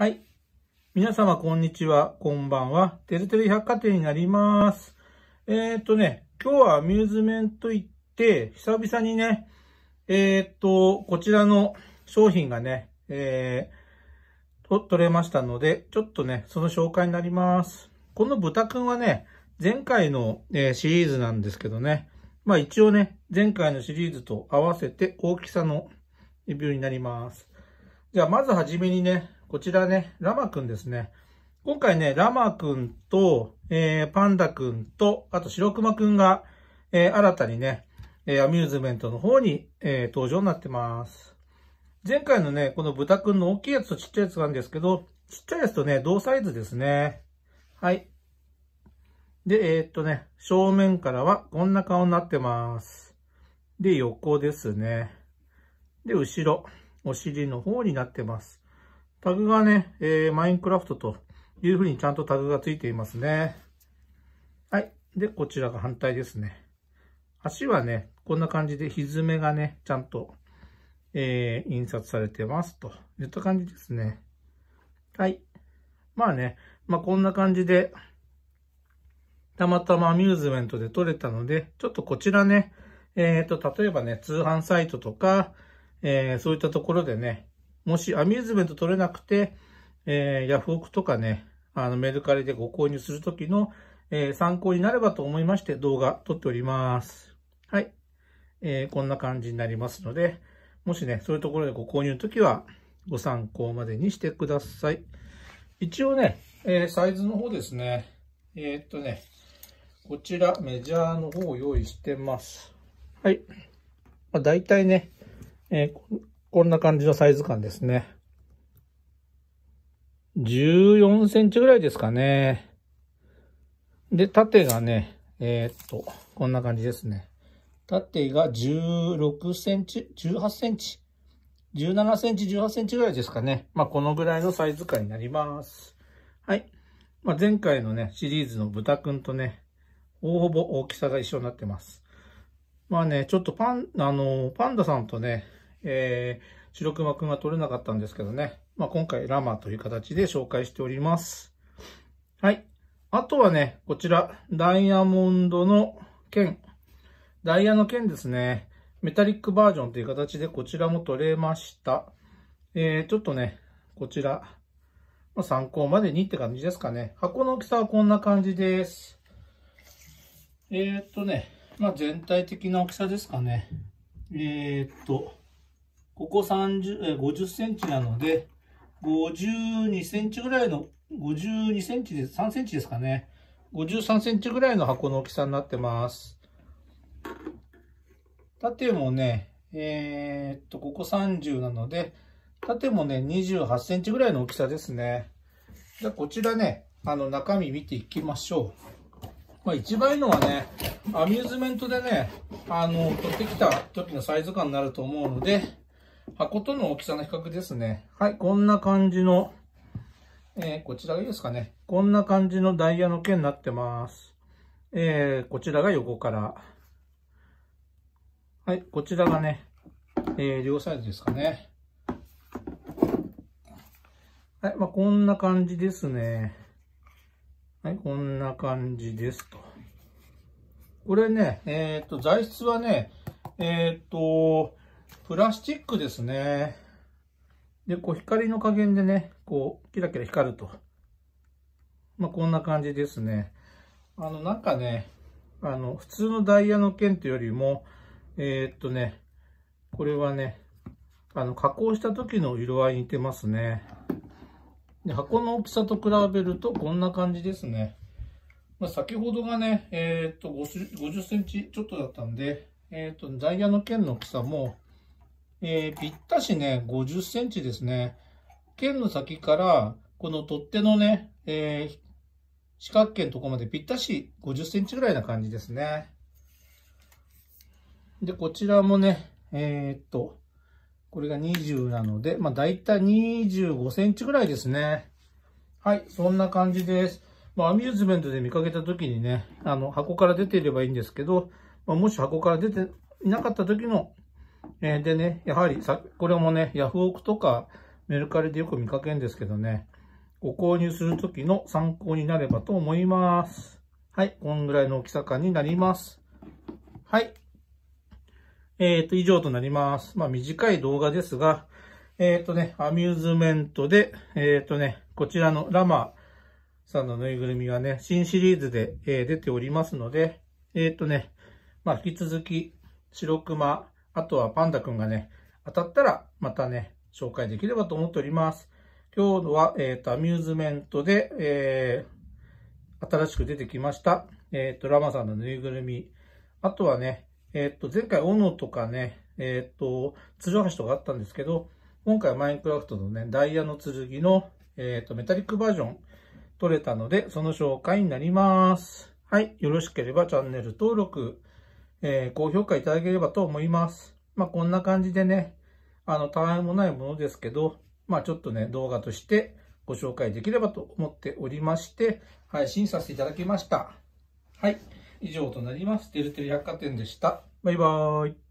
はい。皆様、こんにちは。こんばんは。てるてる百貨店になります。えー、っとね、今日はアミューズメント行って、久々にね、えー、っと、こちらの商品がね、えー、取れましたので、ちょっとね、その紹介になります。この豚くんはね、前回の、えー、シリーズなんですけどね、まあ一応ね、前回のシリーズと合わせて大きさのレビューになります。じゃあまずはじめにね、こちらね、ラマくんですね。今回ね、ラマくんと、えー、パンダくんと、あと白熊くんが、えー、新たにね、えー、アミューズメントの方に、えー、登場になってます。前回のね、この豚くんの大きいやつとちっちゃいやつなんですけど、ちっちゃいやつとね、同サイズですね。はい。で、えー、っとね、正面からはこんな顔になってます。で、横ですね。で、後ろ、お尻の方になってます。タグがね、えー、マインクラフトというふうにちゃんとタグがついていますね。はい。で、こちらが反対ですね。足はね、こんな感じでひずめがね、ちゃんと、えー、印刷されてますと。いった感じですね。はい。まあね、まあこんな感じで、たまたまアミューズメントで撮れたので、ちょっとこちらね、えっ、ー、と、例えばね、通販サイトとか、えー、そういったところでね、もしアミューズメント取れなくて、えー、ヤフオクとかね、あのメルカリでご購入するときの、えー、参考になればと思いまして動画撮っております。はい。えー、こんな感じになりますので、もしね、そういうところでご購入のときはご参考までにしてください。一応ね、えー、サイズの方ですね。えー、っとね、こちらメジャーの方を用意してます。はい。まあ、大体ね、えー、こんな感じのサイズ感ですね。14センチぐらいですかね。で、縦がね、えー、っと、こんな感じですね。縦が16センチ、18センチ、17センチ、18センチぐらいですかね。まあ、このぐらいのサイズ感になります。はい。まあ、前回のね、シリーズの豚くんとね、ほぼほぼ大きさが一緒になってます。まあね、ちょっとパン、あの、パンダさんとね、えー、白熊くんが取れなかったんですけどね。まあ、今回ラマという形で紹介しております。はい。あとはね、こちら、ダイヤモンドの剣。ダイヤの剣ですね。メタリックバージョンという形でこちらも取れました。えー、ちょっとね、こちら、まあ、参考までにって感じですかね。箱の大きさはこんな感じです。えー、っとね、まあ、全体的な大きさですかね。えー、っと、ここ30、50センチなので、52センチぐらいの、52センチで、3センチですかね。53センチぐらいの箱の大きさになってます。縦もね、えー、っと、ここ30なので、縦もね、28センチぐらいの大きさですね。じゃあ、こちらね、あの、中身見ていきましょう。まあ、一番いいのはね、アミューズメントでね、あの、取ってきた時のサイズ感になると思うので、箱との大きさの比較ですね。はい、こんな感じの、えー、こちらがいいですかね。こんな感じのダイヤの件になってます。えー、こちらが横から。はい、こちらがね、えー、両サイズですかね。はい、まあ、こんな感じですね。はい、こんな感じですと。これね、えっ、ー、と、材質はね、えっ、ー、と、プラスチックですね。で、こう光の加減でね、こう、キラキラ光ると。まあ、こんな感じですね。あの、なんかね、あの、普通のダイヤの剣というよりも、えー、っとね、これはね、あの、加工した時の色合いに似てますね。で箱の大きさと比べるとこんな感じですね。まあ、先ほどがね、えー、っと50、センチちょっとだったんで、えー、っと、ダイヤの剣の大きさも、えー、ぴったしね、50センチですね。剣の先から、この取っ手のね、えー、四角形のとこまでぴったし50センチぐらいな感じですね。で、こちらもね、えー、っと、これが20なので、まあ、だいたい25センチぐらいですね。はい、そんな感じです。まあ、アミューズメントで見かけた時にね、あの、箱から出ていればいいんですけど、まあ、もし箱から出ていなかった時のえー、でね、やはりさ、これもね、ヤフオクとかメルカリでよく見かけるんですけどね、ご購入するときの参考になればと思います。はい、こんぐらいの大きさ感になります。はい。えっ、ー、と、以上となります。まあ、短い動画ですが、えっ、ー、とね、アミューズメントで、えっ、ー、とね、こちらのラマさんのぬいぐるみがね、新シリーズで、え出ておりますので、えっ、とね、まあ、引き続き、白熊、あとはパンダくんがね、当たったらまたね、紹介できればと思っております。今日は、えっ、ー、と、アミューズメントで、えー、新しく出てきました、えっ、ー、と、ラマさんのぬいぐるみ。あとはね、えっ、ー、と、前回、斧とかね、えっ、と、常橋とかあったんですけど、今回マインクラフトのね、ダイヤの剣の、えっ、と、メタリックバージョン取れたので、その紹介になります。はい、よろしければチャンネル登録、えー、高評価いただければと思います。まあ、こんな感じでね、あの、たわいもないものですけど、まあ、ちょっとね、動画としてご紹介できればと思っておりまして、配信させていただきました。はい。以上となります。てるてる百貨店でした。バイバーイ。